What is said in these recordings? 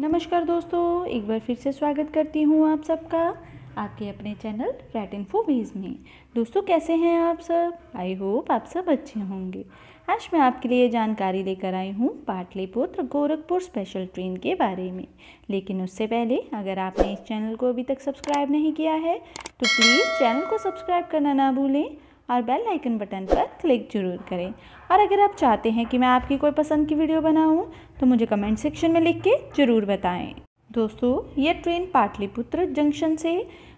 नमस्कार दोस्तों एक बार फिर से स्वागत करती हूँ आप सबका आपके अपने चैनल रैट इन वेज में दोस्तों कैसे हैं आप सब आई होप आप सब अच्छे होंगे आज मैं आपके लिए जानकारी लेकर आई हूँ पाटलिपुत्र गोरखपुर स्पेशल ट्रेन के बारे में लेकिन उससे पहले अगर आपने इस चैनल को अभी तक सब्सक्राइब नहीं किया है तो प्लीज़ चैनल को सब्सक्राइब करना ना भूलें और बेल आइकन बटन पर क्लिक जरूर करें और अगर आप चाहते हैं कि मैं आपकी कोई पसंद की वीडियो बनाऊं तो मुझे कमेंट सेक्शन में लिख के ज़रूर बताएं दोस्तों ये ट्रेन पाटलिपुत्र जंक्शन से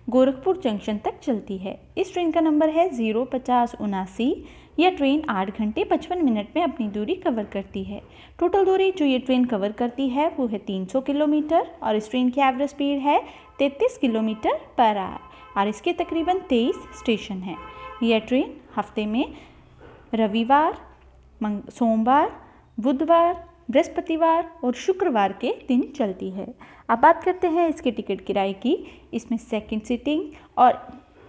गोरखपुर जंक्शन तक चलती है इस ट्रेन का नंबर है ज़ीरो पचास उनासी यह ट्रेन आठ घंटे पचपन मिनट में अपनी दूरी कवर करती है टोटल दूरी जो ये ट्रेन कवर करती है वो है 300 किलोमीटर और इस ट्रेन की एवरेज स्पीड है 33 किलोमीटर पर आवर और इसके तकरीबन 23 स्टेशन हैं यह ट्रेन हफ्ते में रविवार सोमवार बुधवार बृहस्पतिवार और शुक्रवार के दिन चलती है अब बात करते हैं इसके टिकट किराए की इसमें सेकंड सीटिंग और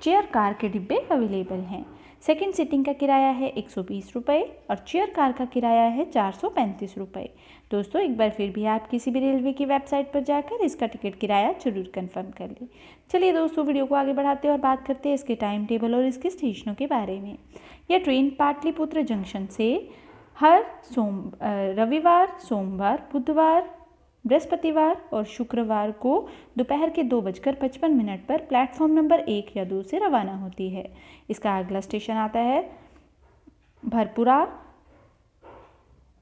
चेयर कार के डिब्बे अवेलेबल हैं सेकंड सीटिंग का किराया है एक सौ बीस रुपये और चेयर कार का किराया है चार सौ पैंतीस रुपये दोस्तों एक बार फिर भी आप किसी भी रेलवे की वेबसाइट पर जाकर इसका टिकट किराया जरूर कंफर्म कर लें चलिए दोस्तों वीडियो को आगे बढ़ाते हैं और बात करते हैं इसके टाइम टेबल और इसके स्टेशनों के बारे में यह ट्रेन पाटलिपुत्र जंक्शन से हर सोम रविवार सोमवार बुधवार बृहस्पतिवार और शुक्रवार को दोपहर के दो बजकर पचपन मिनट पर प्लेटफॉर्म नंबर एक या दो से रवाना होती है इसका अगला स्टेशन आता है भरपुरा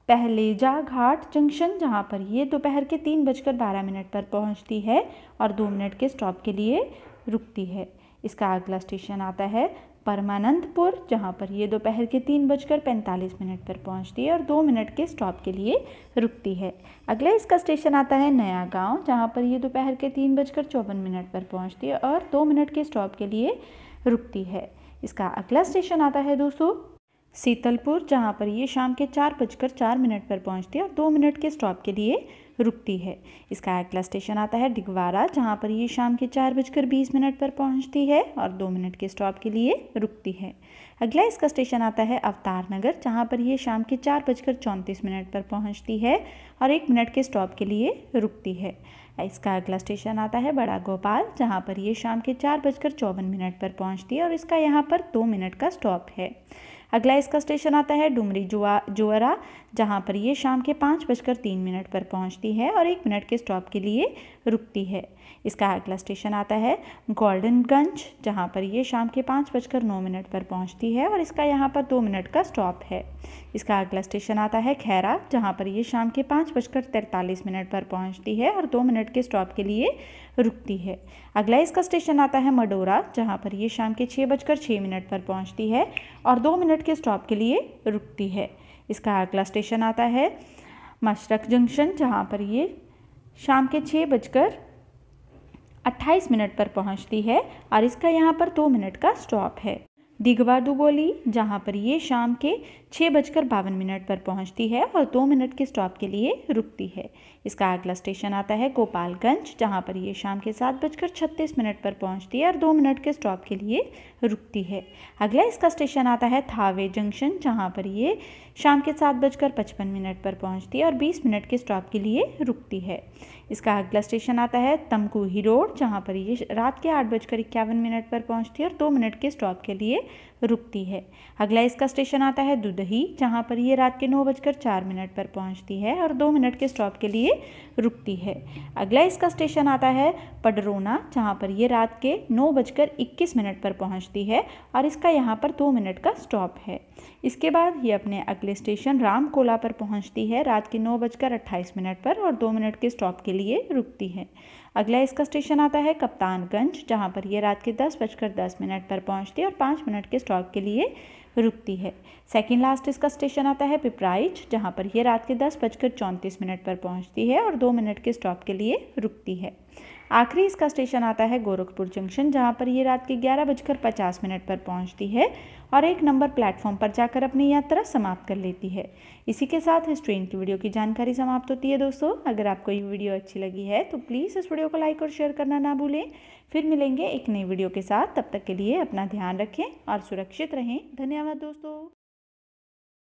पहलेजा घाट जंक्शन जहाँ पर ये दोपहर के तीन बजकर बारह मिनट पर पहुँचती है और दो मिनट के स्टॉप के लिए रुकती है इसका अगला स्टेशन आता है परमानंदपुर जहाँ पर ये दोपहर के तीन बजकर पैंतालीस मिनट पर पहुँचती है और दो मिनट के स्टॉप के लिए रुकती है अगला इसका स्टेशन आता है नया गाँव जहाँ पर ये दोपहर के तीन बजकर चौवन मिनट पर पहुँचती है और दो मिनट के स्टॉप के लिए रुकती है इसका अगला स्टेशन आता है दोस्तों सीतलपुर जहाँ पर ये शाम के चार बजकर चार मिनट पर पहुँचती है और दो मिनट के स्टॉप के लिए रुकती है इसका अगला स्टेशन आता है डिगवारा जहाँ पर ये शाम के चार बजकर बीस मिनट पर पहुँचती है और दो मिनट के स्टॉप के लिए रुकती है अगला इसका स्टेशन आता है अवतार नगर जहाँ पर यह शाम के चार बजकर चौंतीस मिनट पर पहुँचती है और एक मिनट के स्टॉप के लिए रुकती है इसका अगला स्टेशन आता है बड़ा गोपाल जहाँ पर ये शाम के चार बजकर चौवन मिनट पर पहुँचती है और इसका यहाँ पर दो मिनट का स्टॉप है अगला इसका स्टेशन आता है डुमरी जुआ जुअरा जहाँ पर ये शाम के पाँच बजकर तीन मिनट पर पहुँचती है और एक मिनट के स्टॉप के लिए रुकती है इसका अगला स्टेशन आता है गोल्डनगंज जहाँ पर ये शाम के पाँच बजकर नौ मिनट पर पहुँचती है और इसका यहाँ पर दो मिनट का स्टॉप है इसका अगला स्टेशन आता है खैरा जहाँ पर ये शाम के पाँच बजकर तैंतालीस मिनट पर पहुँचती है और दो मिनट के स्टॉप के लिए रुकती है अगला इसका स्टेशन आता है मडोरा जहाँ पर ये शाम के छः बजकर छः मिनट पर पहुँचती है और दो मिनट मिनट के स्टॉप के लिए रुकती है इसका अगला स्टेशन आता है मशरक जंक्शन जहाँ पर ये शाम के छः बजकर अट्ठाईस मिनट पर पहुँचती है और इसका यहाँ पर दो मिनट का स्टॉप है दिघवा दुबोली जहाँ पर ये शाम के छः बजकर बावन मिनट पर पहुँचती है और दो मिनट के स्टॉप के लिए रुकती है इसका अगला स्टेशन आता है गोपालगंज जहाँ पर ये शाम के सात बजकर छत्तीस मिनट पर पहुँचती है और दो मिनट के स्टॉप के लिए रुकती है अगला इसका स्टेशन आता है थावे जंक्शन जहाँ पर ये शाम के सात बजकर पचपन मिनट पर पहुँचती है और बीस मिनट के स्टॉप के लिए रुकती है इसका अगला स्टेशन आता है तमकुही रोड जहाँ पर ये रात के आठ बजकर इक्यावन मिनट पर पहुँचती है और दो मिनट के स्टॉप के लिए रुकती है अगला इसका स्टेशन आता है दुदही जहाँ पर ये रात के नौ बजकर चार मिनट पर पहुँचती है और दो मिनट के स्टॉप के लिए रुकती है अगला इसका स्टेशन आता है पडरोना जहाँ पर ये रात के नौ बजकर इक्कीस मिनट पर पहुँचती है और इसका यहाँ पर दो मिनट का स्टॉप है इसके बाद ये अपने अगले स्टेशन रामकोला पर पहुँचती है रात के नौ बजकर अट्ठाईस मिनट पर और दो मिनट के स्टॉप के लिए रुकती है अगला इसका स्टेशन आता है कप्तानगंज जहाँ पर यह रात के दस बजकर दस मिनट पर पहुँचती है और पाँच मिनट मिनट के स्टॉक के लिए रुकती है सेकेंड लास्ट इसका स्टेशन आता है पिपराइच जहाँ पर यह रात के दस बजकर चौंतीस मिनट पर पहुँचती है और दो मिनट के स्टॉप के लिए रुकती है आखिरी इसका स्टेशन आता है गोरखपुर जंक्शन जहाँ पर यह रात के ग्यारह बजकर पचास मिनट पर पहुँचती है और एक नंबर प्लेटफॉर्म पर जाकर अपनी यात्रा समाप्त कर लेती है इसी के साथ इस ट्रेन की वीडियो की जानकारी समाप्त होती है दोस्तों अगर आपको ये वीडियो अच्छी लगी है तो प्लीज़ इस वीडियो को लाइक और शेयर करना ना भूलें फिर मिलेंगे एक नई वीडियो के साथ तब तक के लिए अपना ध्यान रखें और सुरक्षित रहें धन्यवाद धन्यवाद दोस्तों